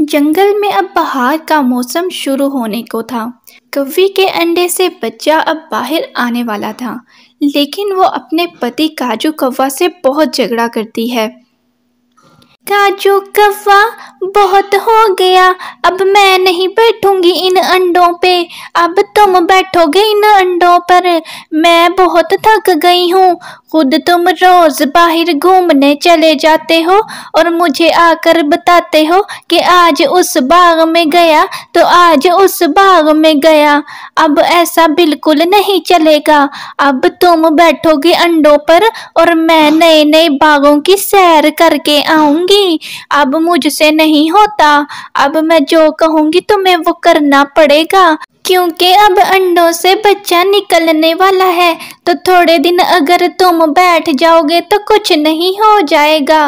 जंगल में अब बाहर का मौसम शुरू होने को था कवि के अंडे से बच्चा अब बाहर आने वाला था लेकिन वो अपने पति काजू कौवा से बहुत झगड़ा करती है काजू कौवा बहुत हो गया अब मैं नहीं बैठूंगी इन अंडों पे अब तुम बैठोगे इन अंडों पर मैं बहुत थक गई हूँ खुद तुम रोज बाहर घूमने चले जाते हो और मुझे आकर बताते हो कि आज उस बाग में गया तो आज उस बाग में गया अब ऐसा बिल्कुल नहीं चलेगा अब तुम बैठोगे अंडों पर और मैं नए नए बागों की सैर करके आऊंगी अब मुझसे नहीं होता अब मैं जो कहूंगी तुम्हें वो करना पड़ेगा क्योंकि अब अंडों से बच्चा निकलने वाला है तो थोड़े दिन अगर तुम बैठ जाओगे तो कुछ नहीं हो जाएगा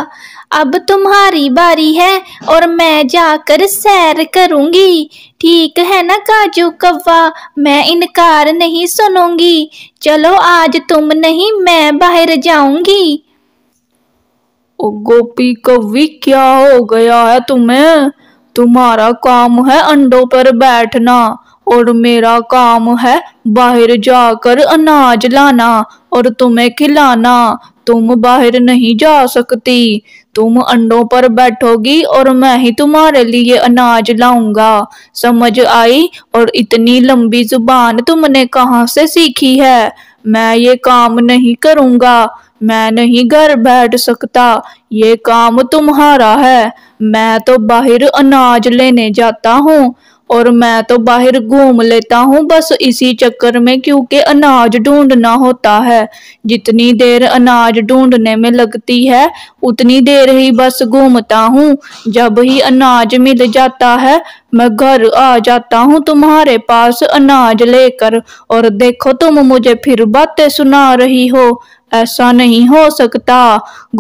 अब तुम्हारी बारी है और मैं जाकर सैर करूंगी ठीक है ना काजू कव्वा मैं इनकार नहीं सुनूंगी चलो आज तुम नहीं मैं बाहर जाऊंगी गोपी कव्वी क्या हो गया है तुम्हें तुम्हारा काम है अंडों पर बैठना और मेरा काम है बाहर जाकर अनाज लाना और तुम्हें खिलाना तुम बाहर नहीं जा सकती तुम अंडों पर बैठोगी और मैं ही तुम्हारे लिए अनाज लाऊंगा समझ आई और इतनी लंबी जुबान तुमने कहाँ से सीखी है मैं ये काम नहीं करूंगा मैं नहीं घर बैठ सकता ये काम तुम्हारा है मैं तो बाहर अनाज लेने जाता हूँ और मैं तो बाहर घूम लेता हूँ बस इसी चक्कर में क्योंकि अनाज ढूंढना होता है जितनी देर अनाज ढूंढने में लगती है उतनी देर ही बस घूमता हूँ जब ही अनाज मिल जाता है मैं घर आ जाता हूँ तुम्हारे पास अनाज लेकर और देखो तुम मुझे फिर बातें सुना रही हो ऐसा नहीं हो सकता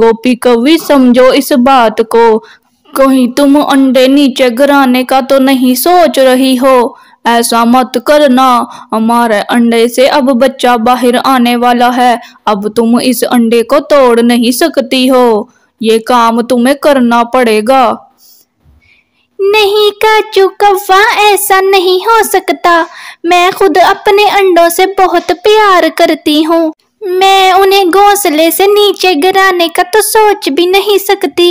गोपी कवि समझो इस बात को कहीं तुम अंडे नीचे गिराने का तो नहीं सोच रही हो ऐसा मत करना हमारे अंडे से अब बच्चा बाहर आने वाला है अब तुम इस अंडे को तोड़ नहीं सकती हो ये काम तुम्हें करना पड़ेगा नहीं काचू कव्वा ऐसा नहीं हो सकता मैं खुद अपने अंडों से बहुत प्यार करती हूँ मैं उन्हें घोंसले से नीचे गिराने का तो सोच भी नहीं सकती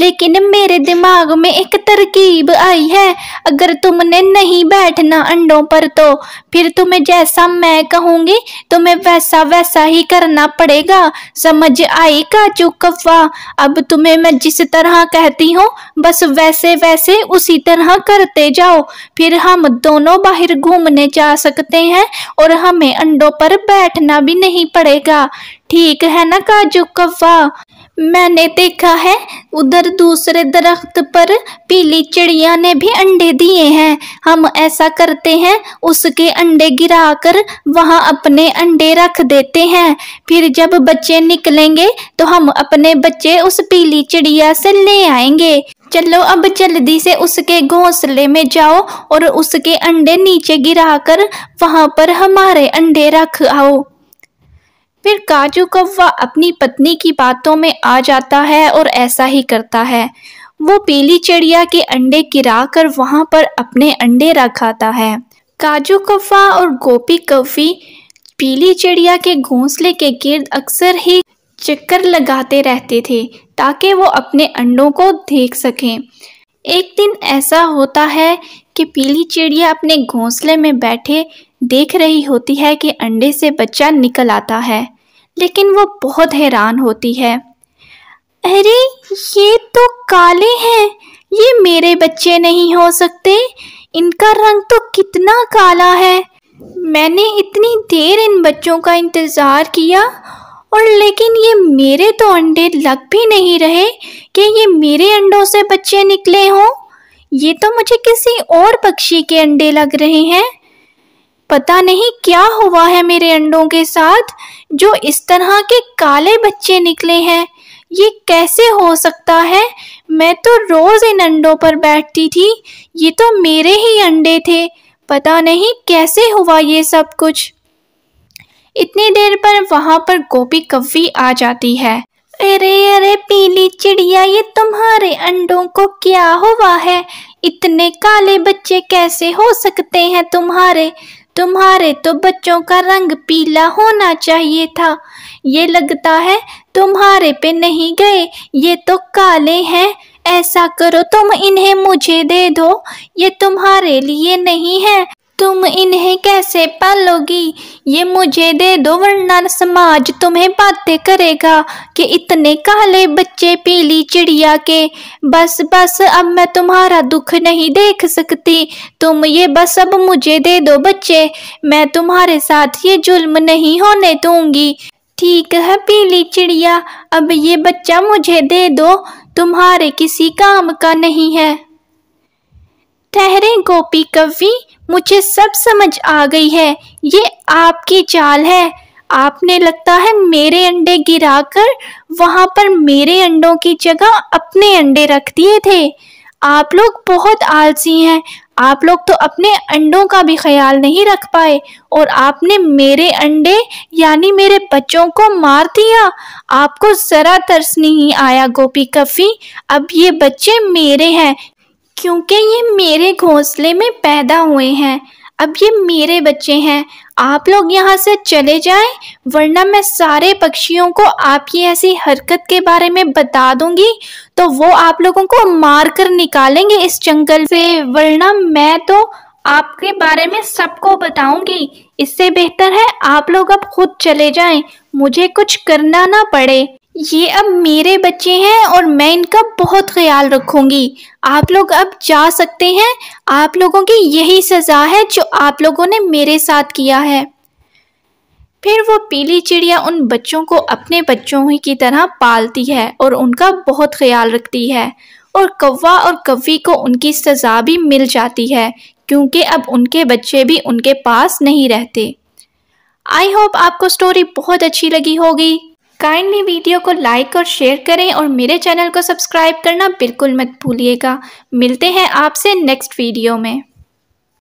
लेकिन मेरे दिमाग में एक तरकीब आई है अगर तुमने नहीं बैठना अंडों पर तो फिर तुम्हें जैसा मैं कहूँगी तुम्हें वैसा वैसा ही करना पड़ेगा समझ आई का चुकवा अब तुम्हें मैं जिस तरह कहती हूँ बस वैसे वैसे उसी तरह करते जाओ फिर हम दोनों बाहर घूमने जा सकते हैं और हमें अंडों पर बैठना भी नहीं पड़ेगा जाएगा ठीक है ना काजू कव्वा मैंने देखा है उधर दूसरे दरख्त पर पीली चिड़िया ने भी अंडे दिए हैं हम ऐसा करते हैं उसके अंडे गिराकर वहाँ अपने अंडे रख देते हैं फिर जब बच्चे निकलेंगे तो हम अपने बच्चे उस पीली चिड़िया से ले आएंगे चलो अब जल्दी से उसके घोंसले में जाओ और उसके अंडे नीचे गिराकर वहाँ पर हमारे अंडे रख आओ फिर काजू कौवा अपनी पत्नी की बातों में आ जाता है और ऐसा ही करता है वो पीली चिड़िया के अंडे गिरा कर वहाँ पर अपने अंडे रखाता है काजू कौवा और गोपी कौफी पीली चिड़िया के घोंसले के गिर्द अक्सर ही चक्कर लगाते रहते थे ताकि वो अपने अंडों को देख सकें एक दिन ऐसा होता है कि पीली चिड़िया अपने घोंसले में बैठे देख रही होती है कि अंडे से बच्चा निकल आता है लेकिन वो बहुत हैरान होती है अरे ये तो काले हैं ये मेरे बच्चे नहीं हो सकते इनका रंग तो कितना काला है मैंने इतनी देर इन बच्चों का इंतज़ार किया और लेकिन ये मेरे तो अंडे लग भी नहीं रहे कि ये मेरे अंडों से बच्चे निकले हों ये तो मुझे किसी और पक्षी के अंडे लग रहे हैं पता नहीं क्या हुआ है मेरे अंडों के साथ जो इस तरह के काले बच्चे निकले हैं ये कैसे हो सकता है मैं तो रोज़ इन अंडों पर बैठती थी ये तो मेरे ही अंडे थे पता नहीं कैसे हुआ ये सब कुछ इतनी देर पर वहां पर गोपी कव्वी आ जाती है अरे अरे पीली चिड़िया ये तुम्हारे अंडों को क्या हुआ है इतने काले बच्चे कैसे हो सकते हैं तुम्हारे तुम्हारे तो बच्चों का रंग पीला होना चाहिए था ये लगता है तुम्हारे पे नहीं गए ये तो काले हैं ऐसा करो तुम इन्हें मुझे दे दो ये तुम्हारे लिए नहीं है तुम इन्हें कैसे पालोगी ये मुझे दे दो वरना समाज तुम्हें बातें करेगा कि इतने काले बच्चे पीली चिड़िया के बस बस अब मैं तुम्हारा दुख नहीं देख सकती तुम ये बस अब मुझे दे दो बच्चे मैं तुम्हारे साथ ये जुल्म नहीं होने दूंगी ठीक है पीली चिड़िया अब ये बच्चा मुझे दे दो तुम्हारे किसी काम का नहीं है ठहरे गोपी कवि मुझे सब समझ आ गई है ये आपकी चाल है आपने लगता है मेरे अंडे गिराकर वहाँ पर मेरे अंडों की जगह अपने अंडे रख दिए थे आप लोग बहुत आलसी हैं आप लोग तो अपने अंडों का भी ख्याल नहीं रख पाए और आपने मेरे अंडे यानी मेरे बच्चों को मार दिया आपको ज़रा तरस नहीं आया गोपी कफ़ी अब ये बच्चे मेरे हैं क्योंकि ये मेरे घोंसले में पैदा हुए हैं अब ये मेरे बच्चे हैं आप लोग यहाँ से चले जाएं वरना मैं सारे पक्षियों को आपकी ऐसी हरकत के बारे में बता दूंगी तो वो आप लोगों को मार कर निकालेंगे इस जंगल से वरना मैं तो आपके बारे में सबको बताऊंगी इससे बेहतर है आप लोग अब खुद चले जाएं मुझे कुछ करना ना पड़े ये अब मेरे बच्चे हैं और मैं इनका बहुत ख्याल रखूंगी आप लोग अब जा सकते हैं आप लोगों की यही सज़ा है जो आप लोगों ने मेरे साथ किया है फिर वो पीली चिड़िया उन बच्चों को अपने बच्चों ही की तरह पालती है और उनका बहुत ख्याल रखती है और कौवा और कवी को उनकी सज़ा भी मिल जाती है क्योंकि अब उनके बच्चे भी उनके पास नहीं रहते आई होप आपको स्टोरी बहुत अच्छी लगी होगी काइंडली वीडियो को लाइक और शेयर करें और मेरे चैनल को सब्सक्राइब करना बिल्कुल मत भूलिएगा मिलते हैं आपसे नेक्स्ट वीडियो में